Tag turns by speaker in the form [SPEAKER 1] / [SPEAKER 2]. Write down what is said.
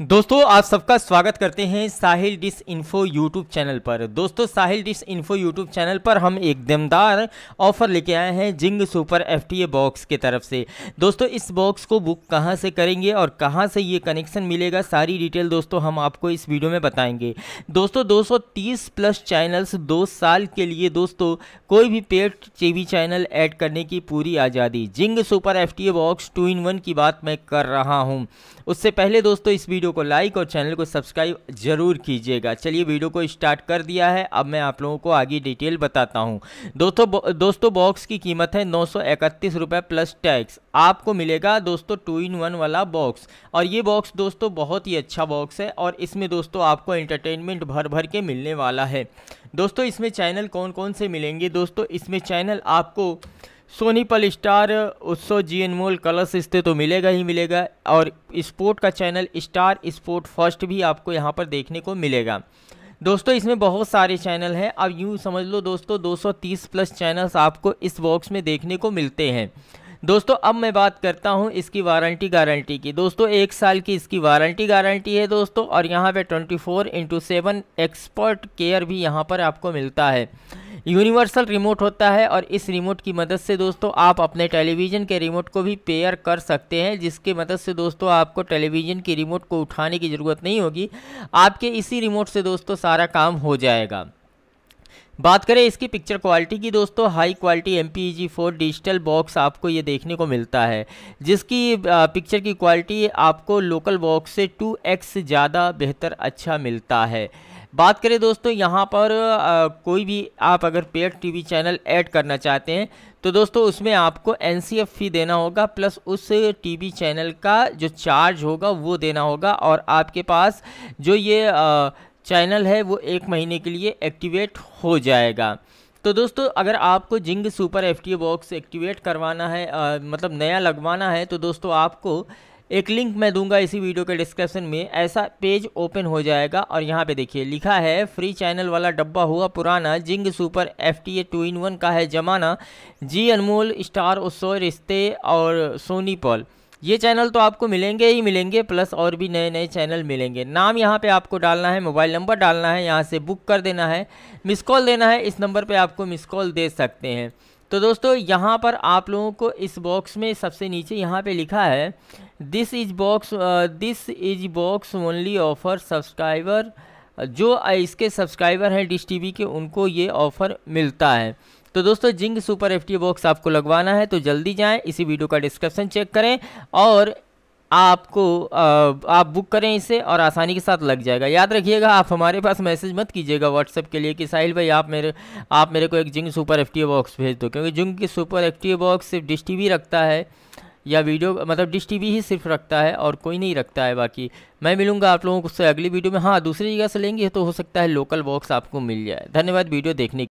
[SPEAKER 1] दोस्तों आप सबका स्वागत करते हैं Sahil dish info YouTube channel पर दोस्तों Sahil dish info YouTube channel पर हम एक दमदार ऑफर लेके आए हैं जिंग सुपर एफ बॉक्स के तरफ से दोस्तों इस बॉक्स को बुक कहां से करेंगे और कहां से ये कनेक्शन मिलेगा सारी डिटेल दोस्तों हम आपको इस वीडियो में बताएंगे दोस्तों दो प्लस चैनल्स दो साल के लिए दोस्तों कोई भी पेड टी चैनल ऐड करने की पूरी आज़ादी Zing super F box two in one की बात मैं कर रहा हूँ उससे पहले दोस्तों इस वीडियो वीडियो को लाइक और चैनल को सब्सक्राइब जरूर कीजिएगा चलिए वीडियो को स्टार्ट कर दिया है अब मैं आप लोगों को आगे डिटेल बताता हूँ दोस्तों दोस्तों बॉक्स की कीमत है नौ रुपए प्लस टैक्स आपको मिलेगा दोस्तों टू इन वन वाला बॉक्स और ये बॉक्स दोस्तों बहुत ही अच्छा बॉक्स है और इसमें दोस्तों आपको एंटरटेनमेंट भर भर के मिलने वाला है दोस्तों इसमें चैनल कौन कौन से मिलेंगे दोस्तों इसमें चैनल आपको सोनीपल स्टार उत्सव जी एन मोल कलर्स इससे तो मिलेगा ही मिलेगा और स्पोर्ट का चैनल स्टार स्पोर्ट फर्स्ट भी आपको यहाँ पर देखने को मिलेगा दोस्तों इसमें बहुत सारे चैनल हैं अब यूँ समझ लो दोस्तों 230 प्लस चैनल्स आपको इस बॉक्स में देखने को मिलते हैं दोस्तों अब मैं बात करता हूं इसकी वारंटी गारंटी की दोस्तों एक साल की इसकी वारंटी गारंटी है दोस्तों और यहां पे 24 four into seven expert care भी यहां पर आपको मिलता है यूनिवर्सल रिमोट होता है और इस रिमोट की मदद से दोस्तों आप अपने टेलीविज़न के रिमोट को भी पेयर कर सकते हैं जिसके मदद से दोस्तों आपको टेलीविज़न की रिमोट को उठाने की ज़रूरत नहीं होगी आपके इसी रिमोट से दोस्तों सारा काम हो जाएगा बात करें इसकी पिक्चर क्वालिटी की दोस्तों high quality M P G four digital box आपको ये देखने को मिलता है जिसकी पिक्चर की क्वालिटी आपको लोकल बॉक्स से टू एक्स ज़्यादा बेहतर अच्छा मिलता है बात करें दोस्तों यहाँ पर आ, कोई भी आप अगर पेड टीवी चैनल ऐड करना चाहते हैं तो दोस्तों उसमें आपको एन फी देना होगा प्लस उस टीवी चैनल का जो चार्ज होगा वो देना होगा और आपके पास जो ये आ, चैनल है वो एक महीने के लिए एक्टिवेट हो जाएगा तो दोस्तों अगर आपको Zing super F box activate करवाना है आ, मतलब नया लगवाना है तो दोस्तों आपको एक लिंक मैं दूंगा इसी वीडियो के डिस्क्रिप्शन में ऐसा पेज ओपन हो जाएगा और यहाँ पे देखिए लिखा है फ्री चैनल वाला डब्बा हुआ पुराना Zing super F T A two in one का है जमाना जी अनमोल स्टार और रिश्ते और सोनी पॉल ये चैनल तो आपको मिलेंगे ही मिलेंगे प्लस और भी नए नए चैनल मिलेंगे नाम यहाँ पे आपको डालना है मोबाइल नंबर डालना है यहाँ से बुक कर देना है मिस कॉल देना है इस नंबर पे आपको मिस कॉल दे सकते हैं तो दोस्तों यहाँ पर आप लोगों को इस बॉक्स में सबसे नीचे यहाँ पे लिखा है this is box this is box only offer subscriber जो इसके सब्सक्राइबर हैं डिश टी के उनको ये ऑफ़र मिलता है तो दोस्तों जिंग सुपर एफ बॉक्स आपको लगवाना है तो जल्दी जाएं इसी वीडियो का डिस्क्रिप्शन चेक करें और आपको आप बुक करें इसे और आसानी के साथ लग जाएगा याद रखिएगा आप हमारे पास मैसेज मत कीजिएगा व्हाट्सएप के लिए कि साहिल भाई आप मेरे आप मेरे को एक जिंग सुपर एफ बॉक्स भेज दो क्योंकि जिंग की सुपर एफ बॉक्स सिर्फ डिश टी रखता है या वीडियो मतलब डिश टी ही सिर्फ रखता है और कोई नहीं रखता है बाकी मैं मिलूंगा आप लोगों को उससे अगली वीडियो में हाँ दूसरी जगह से लेंगे तो हो सकता है लोकल बॉक्स आपको मिल जाए धन्यवाद वीडियो देखने